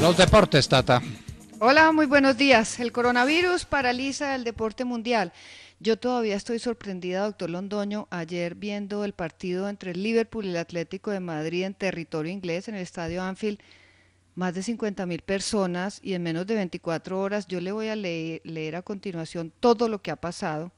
Los deportes, Tata. Hola, muy buenos días. El coronavirus paraliza el deporte mundial. Yo todavía estoy sorprendida, doctor Londoño, ayer viendo el partido entre el Liverpool y el Atlético de Madrid en territorio inglés, en el estadio Anfield, más de 50 mil personas y en menos de 24 horas. Yo le voy a leer a continuación todo lo que ha pasado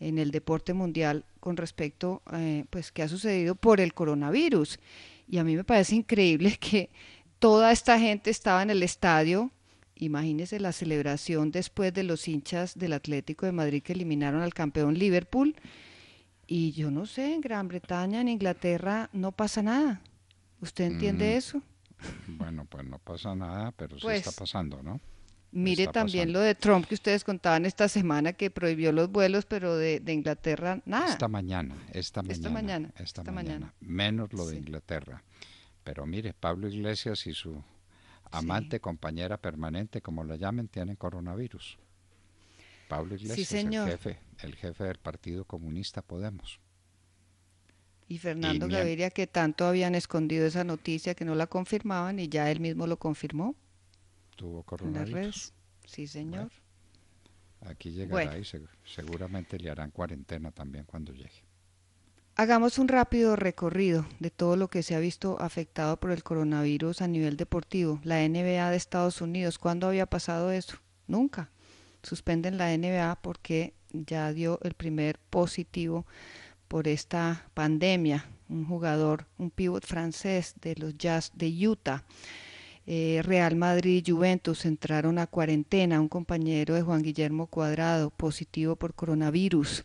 en el deporte mundial con respecto eh, pues que ha sucedido por el coronavirus. Y a mí me parece increíble que toda esta gente estaba en el estadio. imagínese la celebración después de los hinchas del Atlético de Madrid que eliminaron al campeón Liverpool. Y yo no sé, en Gran Bretaña, en Inglaterra, no pasa nada. ¿Usted entiende mm. eso? Bueno, pues no pasa nada, pero pues está pasando, ¿no? Mire también lo de Trump que ustedes contaban esta semana que prohibió los vuelos, pero de, Inglaterra nada. Esta mañana, esta mañana. Esta mañana. Menos lo de Inglaterra. Pero mire, Pablo Iglesias y su amante, compañera permanente, como la llamen, tienen coronavirus. Pablo Iglesias, el jefe, el jefe del Partido Comunista Podemos. Y Fernando Gaviria, que tanto habían escondido esa noticia que no la confirmaban y ya él mismo lo confirmó tuvo coronavirus. sí, señor. aquí llegará y seguramente le harán cuarentena también cuando llegue. Hagamos un rápido recorrido de todo lo que se ha visto afectado por el coronavirus a nivel deportivo. La NBA de Estados Unidos, ¿cuándo había pasado eso? Nunca. Suspenden la NBA porque ya dio el primer positivo por esta pandemia. Un jugador, un pivot francés de los Jazz de Utah. Eh, Real Madrid y Juventus entraron a cuarentena, un compañero de Juan Guillermo Cuadrado positivo por coronavirus.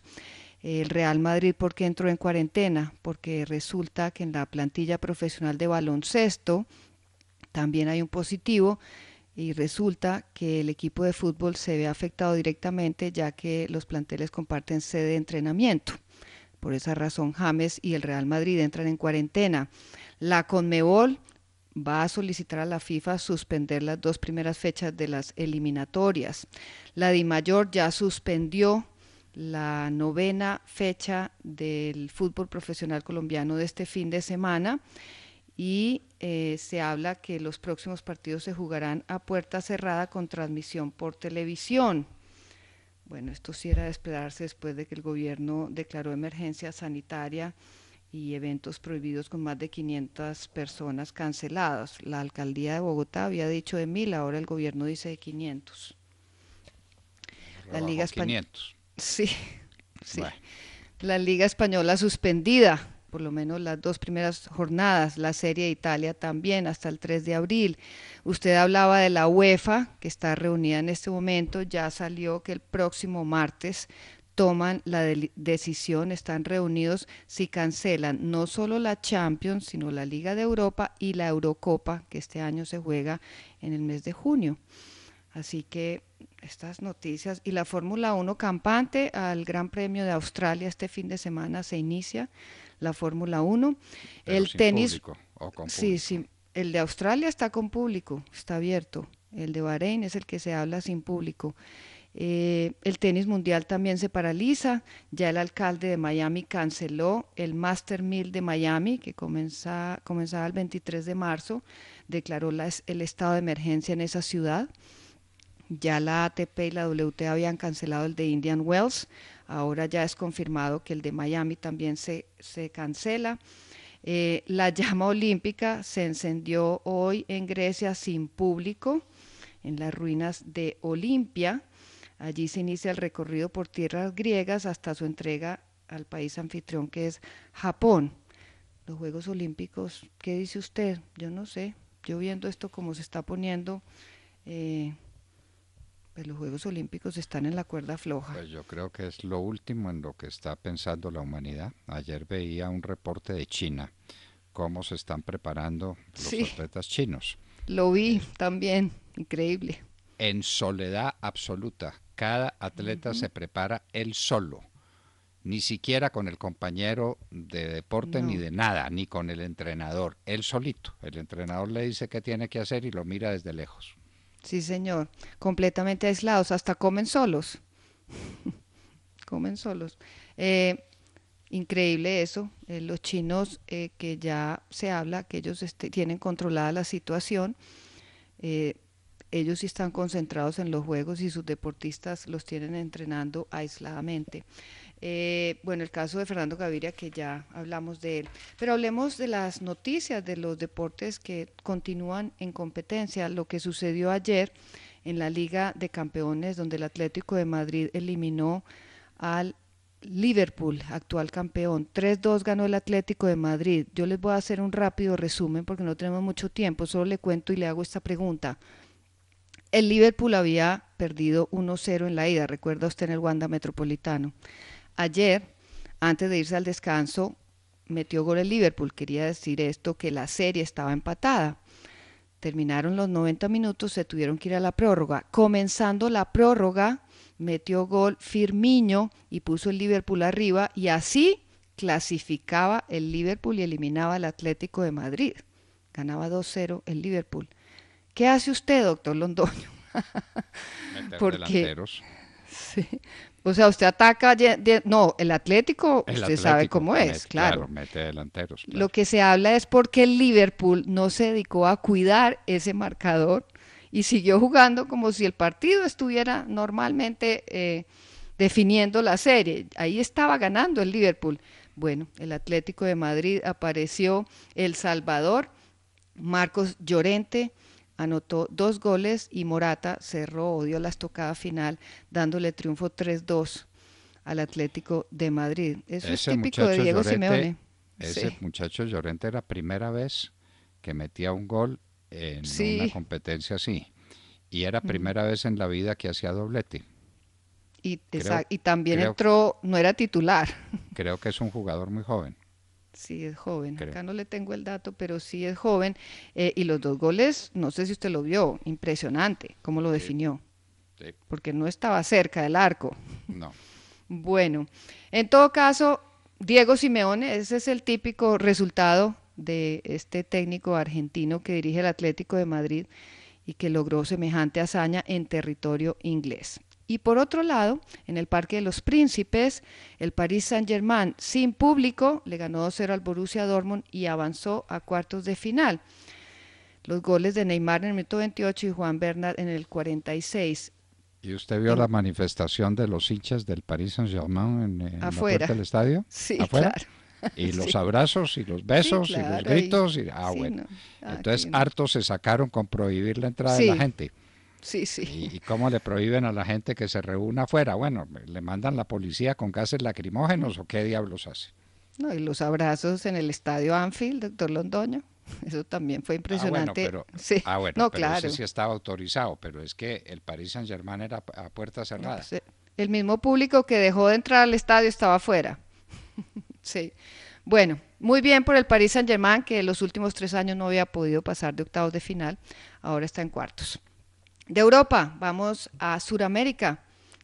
El Real Madrid, ¿por qué entró en cuarentena? Porque resulta que en la plantilla profesional de baloncesto también hay un positivo y resulta que el equipo de fútbol se ve afectado directamente ya que los planteles comparten sede de entrenamiento. Por esa razón, James y el Real Madrid entran en cuarentena. La Conmebol va a solicitar a la FIFA suspender las dos primeras fechas de las eliminatorias. La DIMAYOR ya suspendió la novena fecha del fútbol profesional colombiano de este fin de semana y eh, se habla que los próximos partidos se jugarán a puerta cerrada con transmisión por televisión. Bueno, esto sí era de esperarse después de que el gobierno declaró emergencia sanitaria y eventos prohibidos con más de 500 personas canceladas. La alcaldía de Bogotá había dicho de mil, ahora el gobierno dice de 500. La Liga Española. La Liga Española suspendida, por lo menos las dos primeras jornadas, la Serie de Italia también hasta el 3 de abril. Usted hablaba de la UEFA, que está reunida en este momento, ya salió que el próximo martes toman la decisión, están reunidos si cancelan no solo la Champions, sino la Liga de Europa y la Eurocopa, que este año se juega en el mes de junio. Así que estas noticias y la Fórmula 1 campante al Gran Premio de Australia este fin de semana se inicia la Fórmula 1. el tenis... sí, sí, el de Australia está con público, está abierto. El de Bahrein es el que se habla sin público. Eh, el tenis mundial también se paraliza. Ya el alcalde de Miami canceló el Master Mill de Miami, que comenzaba el 23 de marzo. Declaró el estado de emergencia en esa ciudad. Ya la ATP y la WTA habían cancelado el de Indian Wells. Ahora ya es confirmado que el de Miami también se, cancela. Eh, la llama olímpica se encendió hoy en Grecia sin público, en las ruinas de Olimpia. Allí se inicia el recorrido por tierras griegas hasta su entrega al país anfitrión que es Japón. Los Juegos Olímpicos, ¿qué dice usted? Yo no sé. Yo viendo esto como se está poniendo, eh, pues los Juegos Olímpicos están en la cuerda floja. Pues yo creo que es lo último en lo que está pensando la humanidad. Ayer veía un reporte de China, cómo se están preparando los atletas chinos. Lo vi eh, también, increíble. En soledad absoluta, cada atleta se prepara él solo, ni siquiera con el compañero de deporte ni de nada, ni con el entrenador, él solito. El entrenador le dice qué tiene que hacer y lo mira desde lejos. Sí, señor, completamente aislados, hasta comen solos. comen solos. Eh, increíble eso, eh, los chinos eh, que ya se habla, que ellos este, tienen controlada la situación ellos sí están concentrados en los juegos y sus deportistas los tienen entrenando aisladamente. Eh, bueno, el caso de Fernando Gaviria, que ya hablamos de él. Pero hablemos de las noticias de los deportes que continúan en competencia. Lo que sucedió ayer en la Liga de Campeones, donde el Atlético de Madrid eliminó al Liverpool, actual campeón. 3-2 ganó el Atlético de Madrid. Yo les voy a hacer un rápido resumen porque no tenemos mucho tiempo. Solo le cuento y le hago esta pregunta. El Liverpool había perdido 1-0 en la ida, recuerda usted en el Wanda Metropolitano. Ayer, antes de irse al descanso, metió gol el Liverpool. Quería decir esto, que la serie estaba empatada. Terminaron los 90 minutos, se tuvieron que ir a la prórroga. Comenzando la prórroga, metió gol Firmiño y puso el Liverpool arriba y así clasificaba el Liverpool y eliminaba al Atlético de Madrid. Ganaba 2-0 el Liverpool. ¿Qué hace usted, doctor Londoño? Mete delanteros. Sí. O sea, usted ataca. no, el Atlético, usted sabe cómo es, claro. mete delanteros. Lo que se habla es porque el Liverpool no se dedicó a cuidar ese marcador y siguió jugando como si el partido estuviera normalmente eh, definiendo la serie. Ahí estaba ganando el Liverpool. Bueno, el Atlético de Madrid apareció, El Salvador, Marcos Llorente anotó dos goles y Morata cerró o dio la estocada final dándole triunfo 3-2 al Atlético de Madrid. Eso ese es típico de Diego Simeone. Ese muchacho Llorente era primera vez que metía un gol en una competencia así. Y era primera vez en la vida que hacía doblete. Y, también entró, no era titular. Creo que es un jugador muy joven. Sí, es joven. Acá no le tengo el dato, pero sí es joven. Eh, y los dos goles, no sé si usted lo vio, impresionante, cómo lo definió. Porque no estaba cerca del arco. No. Bueno, en todo caso, Diego Simeone, ese es el típico resultado de este técnico argentino que dirige el Atlético de Madrid y que logró semejante hazaña en territorio inglés. Y por otro lado, en el Parque de los Príncipes, el Paris Saint-Germain sin público le ganó 2-0 al Borussia Dortmund y avanzó a cuartos de final. Los goles de Neymar en el minuto 28 y Juan Bernard en el 46. ¿Y usted vio la manifestación de los hinchas del Paris Saint-Germain en, el del estadio? Sí, claro y los abrazos y los besos y los gritos y, ah bueno ah, entonces hartos se sacaron con prohibir la entrada de la gente ¿Y, cómo le prohíben a la gente que se reúna afuera? Bueno, ¿le mandan la policía con gases lacrimógenos o qué diablos hace? No, y los abrazos en el estadio Anfield, doctor Londoño. Eso también fue ah, impresionante. pero, ah, no, claro. estaba autorizado, pero es que el Paris Saint-Germain era a puertas cerradas. Pues, eh, el mismo público que dejó de entrar al estadio estaba afuera. sí. Bueno, muy bien por el Paris Saint-Germain, que en los últimos tres años no había podido pasar de octavos de final, ahora está en cuartos. De Europa, vamos a Sudamérica.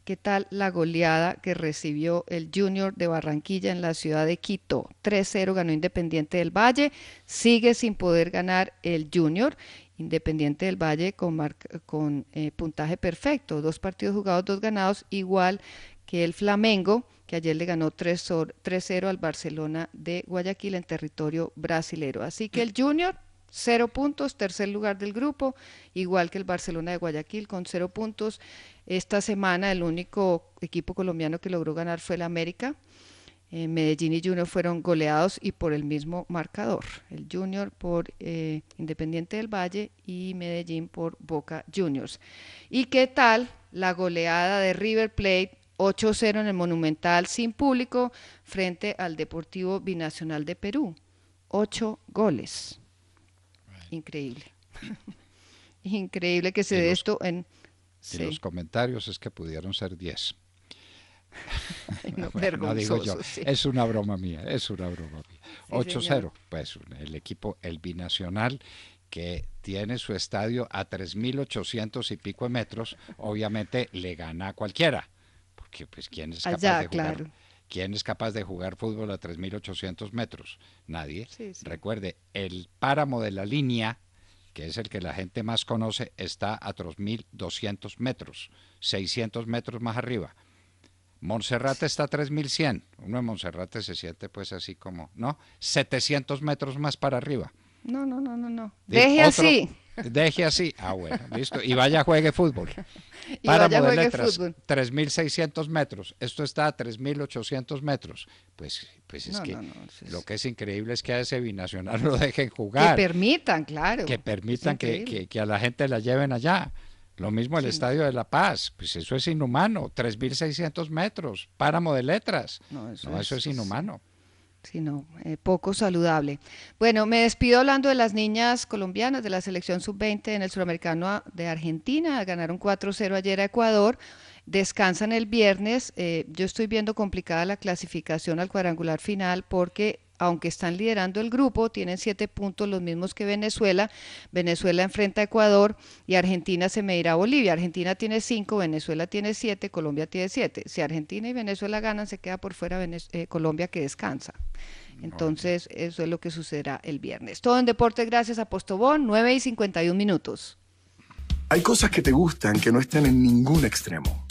¿Qué tal la goleada que recibió el Junior de Barranquilla en la ciudad de Quito? 3-0 ganó Independiente del Valle, sigue sin poder ganar el Junior. Independiente del Valle con, con eh, puntaje perfecto, dos partidos jugados, dos ganados, igual que el Flamengo, que ayer le ganó 3-0 al Barcelona de Guayaquil en territorio brasilero. Así que el Junior Cero puntos, tercer lugar del grupo, igual que el Barcelona de Guayaquil con cero puntos. Esta semana el único equipo colombiano que logró ganar fue el América. Eh, Medellín y Junior fueron goleados y por el mismo marcador. El Junior por eh, Independiente del Valle y Medellín por Boca Juniors. ¿Y qué tal la goleada de River Plate 8-0 en el Monumental sin público frente al Deportivo Binacional de Perú? Ocho goles increíble. increíble que se dé esto en... los comentarios es que pudieron ser 10. No, digo yo, es una broma mía, es una broma mía. 8-0, pues el equipo, el binacional, que tiene su estadio a 3.800 y pico de metros, obviamente le gana a cualquiera, porque pues quién es ah, capaz de jugar ¿Quién es capaz de jugar fútbol a 3.800 metros? Nadie. Recuerde, el páramo de la línea, que es el que la gente más conoce, está a 3.200 metros, 600 metros más arriba. Monserrate está a 3.100. Uno en Monserrate se siente pues así como, ¿no? 700 metros más para arriba. No, no, no, no, no. Deje así. Deje así. Ah, bueno, listo. Y vaya, juegue fútbol. Páramo de Letras, 3.600 metros. Esto está a 3.800 metros. Pues, pues es que lo que es increíble es que a ese binacional lo dejen jugar. Que permitan, claro. Que permitan que, a la gente la lleven allá. Lo mismo el Estadio de La Paz, pues eso es inhumano, 3.600 metros, páramo de letras. No, eso, es, inhumano sino eh, poco saludable. Bueno, me despido hablando de las niñas colombianas de la selección sub-20 en el suramericano de Argentina. Ganaron 4-0 ayer a Ecuador. Descansan el viernes. Eh, yo estoy viendo complicada la clasificación al cuadrangular final porque aunque están liderando el grupo, tienen siete puntos, los mismos que Venezuela. Venezuela enfrenta a Ecuador y Argentina se medirá a Bolivia. Argentina tiene cinco, Venezuela tiene siete, Colombia tiene siete. Si Argentina y Venezuela ganan, se queda por fuera eh, Colombia que descansa. Entonces, eso es lo que sucederá el viernes. Todo en deportes, gracias a Postobón, nueve y 51 minutos. Hay cosas que te gustan que no están en ningún extremo